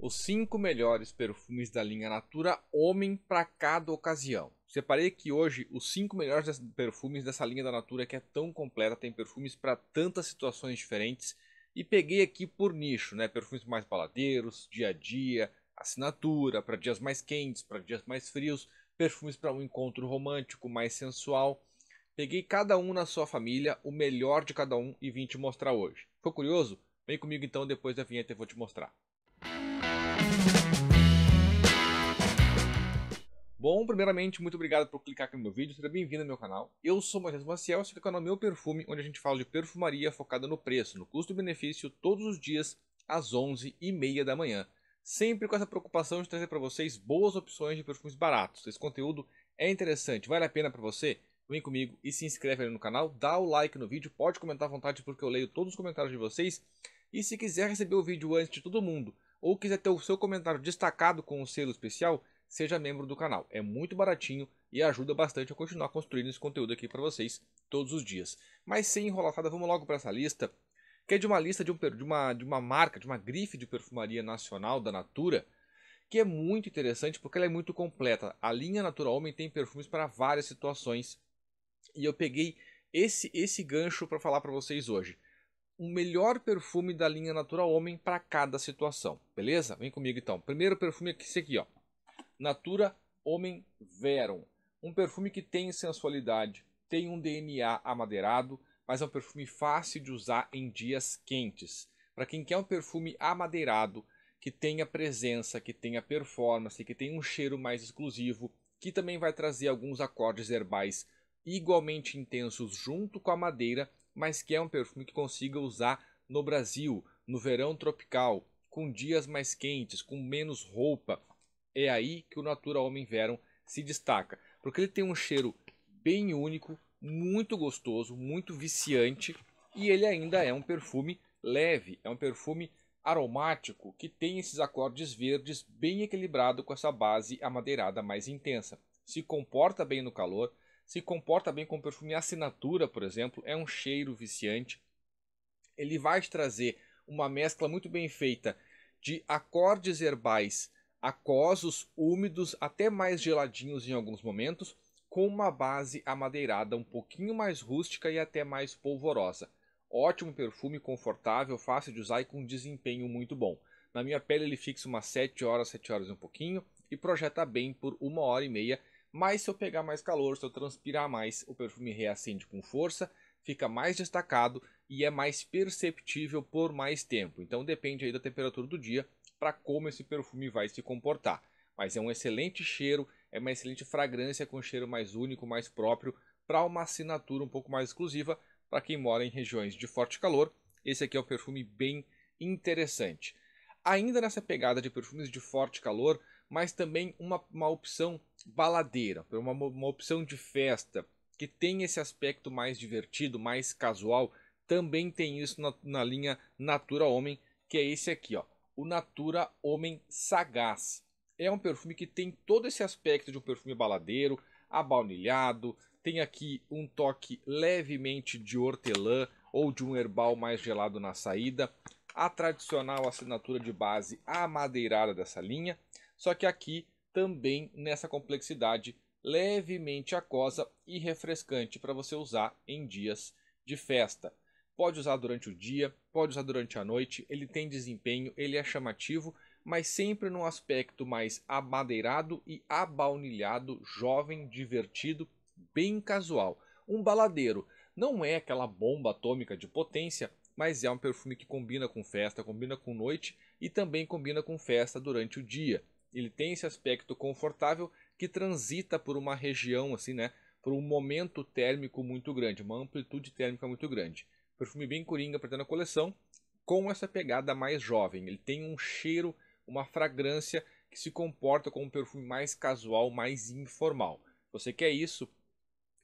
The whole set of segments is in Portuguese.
os cinco melhores perfumes da linha Natura Homem para cada ocasião. Separei aqui hoje os cinco melhores perfumes dessa linha da Natura que é tão completa, tem perfumes para tantas situações diferentes e peguei aqui por nicho, né? Perfumes mais baladeiros, dia a dia, assinatura, para dias mais quentes, para dias mais frios, perfumes para um encontro romântico mais sensual. Peguei cada um na sua família, o melhor de cada um e vim te mostrar hoje. Ficou curioso? Vem comigo então depois da vinheta eu vou te mostrar. Bom, primeiramente, muito obrigado por clicar aqui no meu vídeo, seja bem-vindo ao meu canal. Eu sou o Matheus Maciel, esse é o canal Meu Perfume, onde a gente fala de perfumaria focada no preço, no custo-benefício, todos os dias, às 11h30 da manhã. Sempre com essa preocupação de trazer para vocês boas opções de perfumes baratos. Esse conteúdo é interessante, vale a pena para você? Vem comigo e se inscreve ali no canal, dá o like no vídeo, pode comentar à vontade porque eu leio todos os comentários de vocês. E se quiser receber o vídeo antes de todo mundo, ou quiser ter o seu comentário destacado com o um selo especial, seja membro do canal. É muito baratinho e ajuda bastante a continuar construindo esse conteúdo aqui para vocês todos os dias. Mas sem enrolatada, vamos logo para essa lista, que é de uma lista de, um, de, uma, de uma marca, de uma grife de perfumaria nacional da Natura, que é muito interessante porque ela é muito completa. A linha Natura Homem tem perfumes para várias situações e eu peguei esse esse gancho para falar para vocês hoje. O melhor perfume da linha Natura Homem para cada situação, beleza? Vem comigo então. Primeiro perfume é esse aqui, ó. Natura Homem Verum. Um perfume que tem sensualidade, tem um DNA amadeirado, mas é um perfume fácil de usar em dias quentes. Para quem quer um perfume amadeirado, que tenha presença, que tenha performance, que tenha um cheiro mais exclusivo, que também vai trazer alguns acordes herbais igualmente intensos junto com a madeira, mas que é um perfume que consiga usar no Brasil, no verão tropical, com dias mais quentes, com menos roupa, é aí que o Natura Homem Verum se destaca, porque ele tem um cheiro bem único, muito gostoso, muito viciante e ele ainda é um perfume leve, é um perfume aromático que tem esses acordes verdes bem equilibrado com essa base amadeirada mais intensa. Se comporta bem no calor, se comporta bem com o perfume assinatura, por exemplo, é um cheiro viciante. Ele vai te trazer uma mescla muito bem feita de acordes herbais aquosos, úmidos, até mais geladinhos em alguns momentos, com uma base amadeirada um pouquinho mais rústica e até mais polvorosa. Ótimo perfume, confortável, fácil de usar e com desempenho muito bom. Na minha pele ele fixa umas 7 horas, 7 horas e um pouquinho e projeta bem por uma hora e meia, mas se eu pegar mais calor, se eu transpirar mais, o perfume reacende com força, fica mais destacado e é mais perceptível por mais tempo. Então depende aí da temperatura do dia, para como esse perfume vai se comportar. Mas é um excelente cheiro, é uma excelente fragrância com um cheiro mais único, mais próprio, para uma assinatura um pouco mais exclusiva para quem mora em regiões de forte calor. Esse aqui é um perfume bem interessante. Ainda nessa pegada de perfumes de forte calor, mas também uma, uma opção baladeira, uma, uma opção de festa, que tem esse aspecto mais divertido, mais casual, também tem isso na, na linha Natura Homem, que é esse aqui, ó o Natura Homem Sagaz. É um perfume que tem todo esse aspecto de um perfume baladeiro, abaunilhado, tem aqui um toque levemente de hortelã ou de um herbal mais gelado na saída, a tradicional assinatura de base amadeirada dessa linha, só que aqui também nessa complexidade levemente aquosa e refrescante para você usar em dias de festa. Pode usar durante o dia, pode usar durante a noite, ele tem desempenho, ele é chamativo, mas sempre num aspecto mais amadeirado e abaunilhado, jovem, divertido, bem casual. Um baladeiro. Não é aquela bomba atômica de potência, mas é um perfume que combina com festa, combina com noite e também combina com festa durante o dia. Ele tem esse aspecto confortável que transita por uma região assim, né? Por um momento térmico muito grande, uma amplitude térmica muito grande. Perfume bem coringa para ter na coleção, com essa pegada mais jovem. Ele tem um cheiro, uma fragrância que se comporta como um perfume mais casual, mais informal. Você quer isso?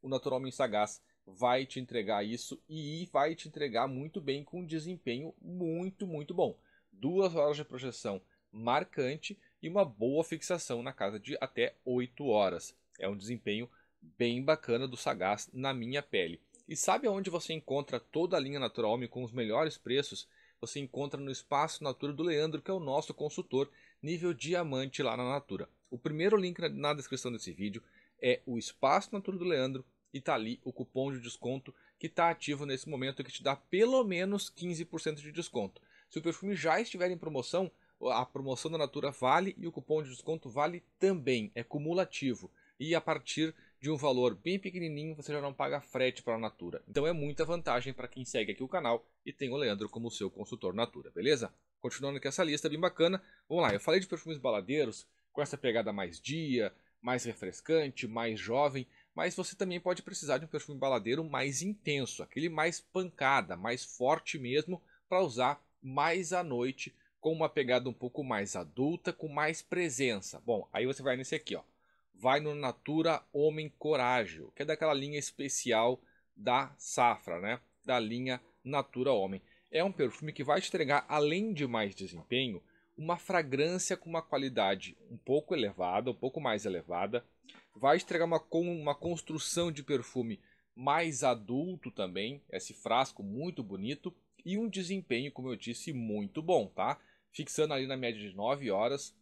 O Naturalmente Sagaz vai te entregar isso e vai te entregar muito bem com um desempenho muito, muito bom. Duas horas de projeção marcante e uma boa fixação na casa de até 8 horas. É um desempenho bem bacana do Sagaz na minha pele. E sabe onde você encontra toda a linha Naturalme com os melhores preços? Você encontra no Espaço Natura do Leandro, que é o nosso consultor nível diamante lá na Natura. O primeiro link na descrição desse vídeo é o Espaço Natura do Leandro e tá ali o cupom de desconto que está ativo nesse momento que te dá pelo menos 15% de desconto. Se o perfume já estiver em promoção, a promoção da Natura vale e o cupom de desconto vale também, é cumulativo. E a partir de um valor bem pequenininho, você já não paga frete para a Natura. Então é muita vantagem para quem segue aqui o canal e tem o Leandro como seu consultor Natura, beleza? Continuando aqui essa lista bem bacana, vamos lá, eu falei de perfumes baladeiros, com essa pegada mais dia, mais refrescante, mais jovem, mas você também pode precisar de um perfume baladeiro mais intenso, aquele mais pancada, mais forte mesmo, para usar mais à noite, com uma pegada um pouco mais adulta, com mais presença. Bom, aí você vai nesse aqui, ó vai no Natura Homem Corágil, que é daquela linha especial da safra, né? Da linha Natura Homem. É um perfume que vai te entregar, além de mais desempenho, uma fragrância com uma qualidade um pouco elevada, um pouco mais elevada. Vai entregar uma, uma construção de perfume mais adulto também, esse frasco muito bonito. E um desempenho, como eu disse, muito bom, tá? Fixando ali na média de 9 horas,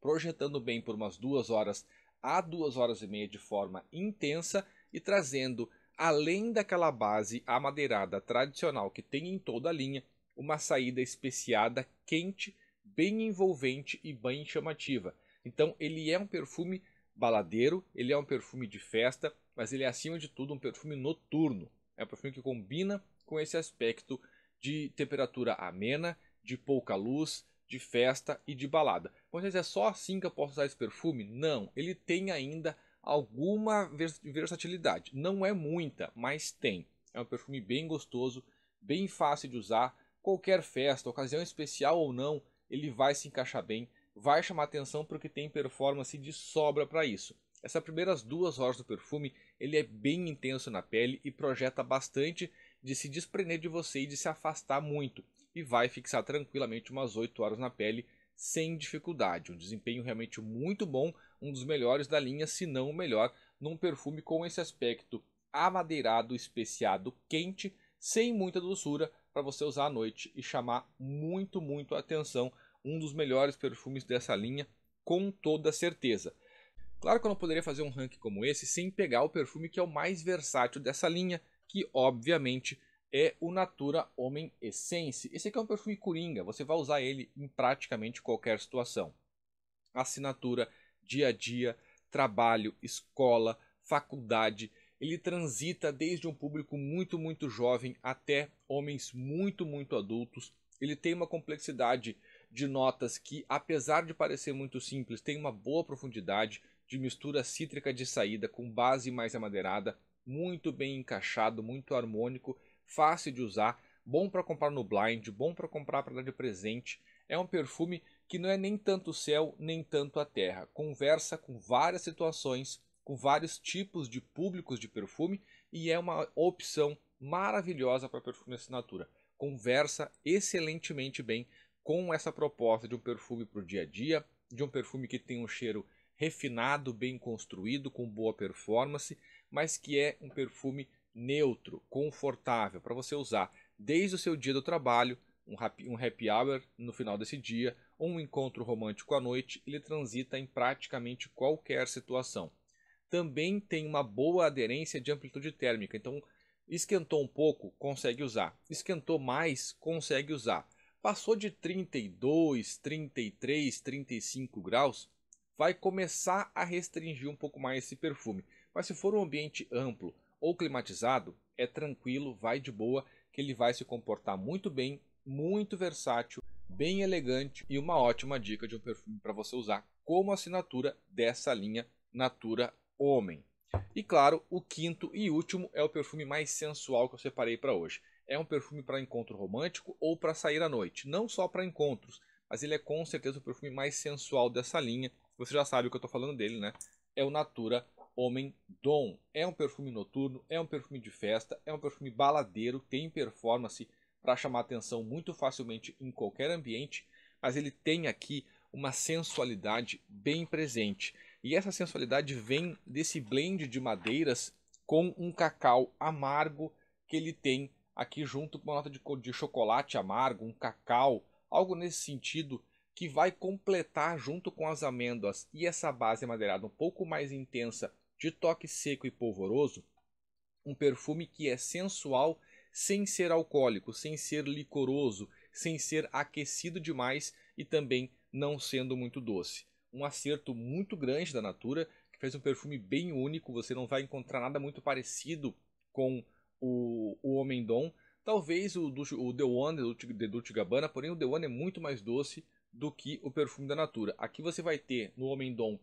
projetando bem por umas 2 horas a duas horas e meia de forma intensa e trazendo, além daquela base amadeirada tradicional que tem em toda a linha, uma saída especiada quente, bem envolvente e bem chamativa. Então ele é um perfume baladeiro, ele é um perfume de festa, mas ele é acima de tudo um perfume noturno. É um perfume que combina com esse aspecto de temperatura amena, de pouca luz, de festa e de balada. Mas é só assim que eu posso usar esse perfume? Não, ele tem ainda alguma versatilidade. Não é muita, mas tem. É um perfume bem gostoso, bem fácil de usar. Qualquer festa, ocasião especial ou não, ele vai se encaixar bem, vai chamar atenção porque tem performance de sobra para isso. Essas primeiras duas horas do perfume, ele é bem intenso na pele e projeta bastante de se desprender de você e de se afastar muito. E vai fixar tranquilamente umas 8 horas na pele sem dificuldade. Um desempenho realmente muito bom, um dos melhores da linha, se não o melhor, num perfume com esse aspecto amadeirado, especiado, quente, sem muita doçura, para você usar à noite e chamar muito, muito a atenção. Um dos melhores perfumes dessa linha, com toda certeza. Claro que eu não poderia fazer um ranking como esse sem pegar o perfume que é o mais versátil dessa linha, que obviamente é o Natura Homem Essence. Esse aqui é um perfume coringa, você vai usar ele em praticamente qualquer situação. Assinatura, dia a dia, trabalho, escola, faculdade. Ele transita desde um público muito, muito jovem até homens muito, muito adultos. Ele tem uma complexidade de notas que, apesar de parecer muito simples, tem uma boa profundidade de mistura cítrica de saída com base mais amadeirada, muito bem encaixado, muito harmônico fácil de usar, bom para comprar no blind, bom para comprar para dar de presente. É um perfume que não é nem tanto o céu, nem tanto a terra. Conversa com várias situações, com vários tipos de públicos de perfume e é uma opção maravilhosa para perfume assinatura. Conversa excelentemente bem com essa proposta de um perfume para o dia a dia, de um perfume que tem um cheiro refinado, bem construído, com boa performance, mas que é um perfume neutro, confortável para você usar desde o seu dia do trabalho, um happy, um happy hour no final desse dia, um encontro romântico à noite, ele transita em praticamente qualquer situação. Também tem uma boa aderência de amplitude térmica, então esquentou um pouco, consegue usar. Esquentou mais, consegue usar. Passou de 32, 33, 35 graus, vai começar a restringir um pouco mais esse perfume. Mas se for um ambiente amplo, ou climatizado, é tranquilo, vai de boa, que ele vai se comportar muito bem, muito versátil, bem elegante e uma ótima dica de um perfume para você usar como assinatura dessa linha Natura Homem. E claro, o quinto e último é o perfume mais sensual que eu separei para hoje. É um perfume para encontro romântico ou para sair à noite, não só para encontros, mas ele é com certeza o perfume mais sensual dessa linha. Você já sabe o que eu estou falando dele, né? É o Natura Homem Dom. É um perfume noturno, é um perfume de festa, é um perfume baladeiro, tem performance para chamar atenção muito facilmente em qualquer ambiente, mas ele tem aqui uma sensualidade bem presente. E essa sensualidade vem desse blend de madeiras com um cacau amargo que ele tem aqui junto com uma nota de, de chocolate amargo, um cacau, algo nesse sentido que vai completar junto com as amêndoas e essa base madeirada um pouco mais intensa de toque seco e polvoroso, um perfume que é sensual sem ser alcoólico, sem ser licoroso, sem ser aquecido demais e também não sendo muito doce. Um acerto muito grande da Natura, que fez um perfume bem único, você não vai encontrar nada muito parecido com o, o Homem Dom. Talvez o, o The One de Dolce Gabbana, porém o The One é muito mais doce do que o perfume da Natura. Aqui você vai ter no Homem Dom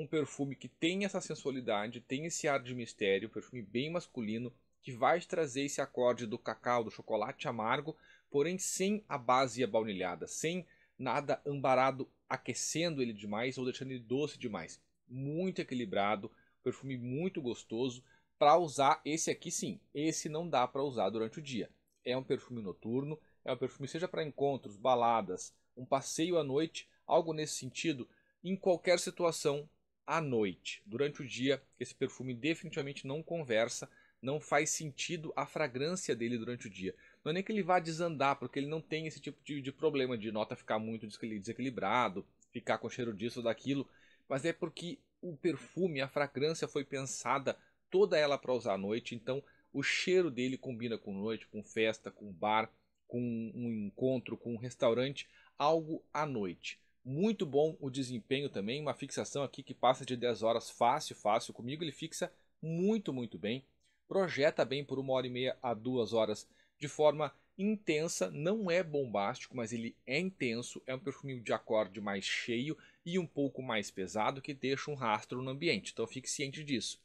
um perfume que tem essa sensualidade, tem esse ar de mistério, perfume bem masculino, que vai trazer esse acorde do cacau, do chocolate amargo, porém sem a base abaunilhada, sem nada ambarado aquecendo ele demais ou deixando ele doce demais. Muito equilibrado, perfume muito gostoso. Para usar esse aqui, sim, esse não dá para usar durante o dia. É um perfume noturno, é um perfume seja para encontros, baladas, um passeio à noite, algo nesse sentido. Em qualquer situação, à noite. Durante o dia, esse perfume definitivamente não conversa, não faz sentido a fragrância dele durante o dia. Não é nem que ele vá desandar, porque ele não tem esse tipo de, de problema de nota ficar muito desequilibrado, ficar com cheiro disso ou daquilo, mas é porque o perfume, a fragrância foi pensada toda ela para usar à noite, então o cheiro dele combina com noite, com festa, com bar, com um encontro, com um restaurante, algo à noite. Muito bom o desempenho também, uma fixação aqui que passa de 10 horas fácil, fácil comigo. Ele fixa muito, muito bem. Projeta bem por uma hora e meia a duas horas de forma intensa. Não é bombástico, mas ele é intenso. É um perfume de acorde mais cheio e um pouco mais pesado que deixa um rastro no ambiente. Então fique ciente disso.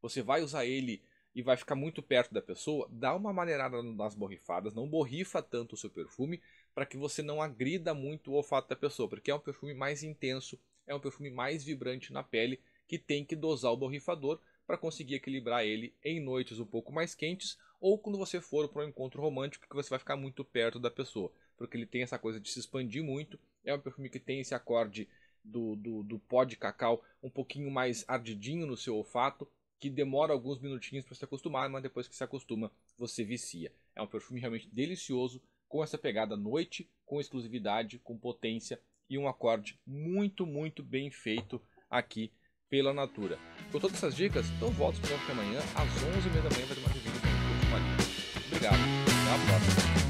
Você vai usar ele e vai ficar muito perto da pessoa, dá uma maneirada nas borrifadas, não borrifa tanto o seu perfume, para que você não agrida muito o olfato da pessoa, porque é um perfume mais intenso, é um perfume mais vibrante na pele, que tem que dosar o borrifador para conseguir equilibrar ele em noites um pouco mais quentes ou quando você for para um encontro romântico que você vai ficar muito perto da pessoa, porque ele tem essa coisa de se expandir muito, é um perfume que tem esse acorde do, do, do pó de cacau um pouquinho mais ardidinho no seu olfato, que demora alguns minutinhos para se acostumar, mas depois que se acostuma, você vicia. É um perfume realmente delicioso, com essa pegada noite, com exclusividade, com potência e um acorde muito, muito bem feito aqui pela Natura. Com todas essas dicas, então volto para amanhã às 11h30 da manhã vai ter mais um vídeo com o Obrigado, até a próxima.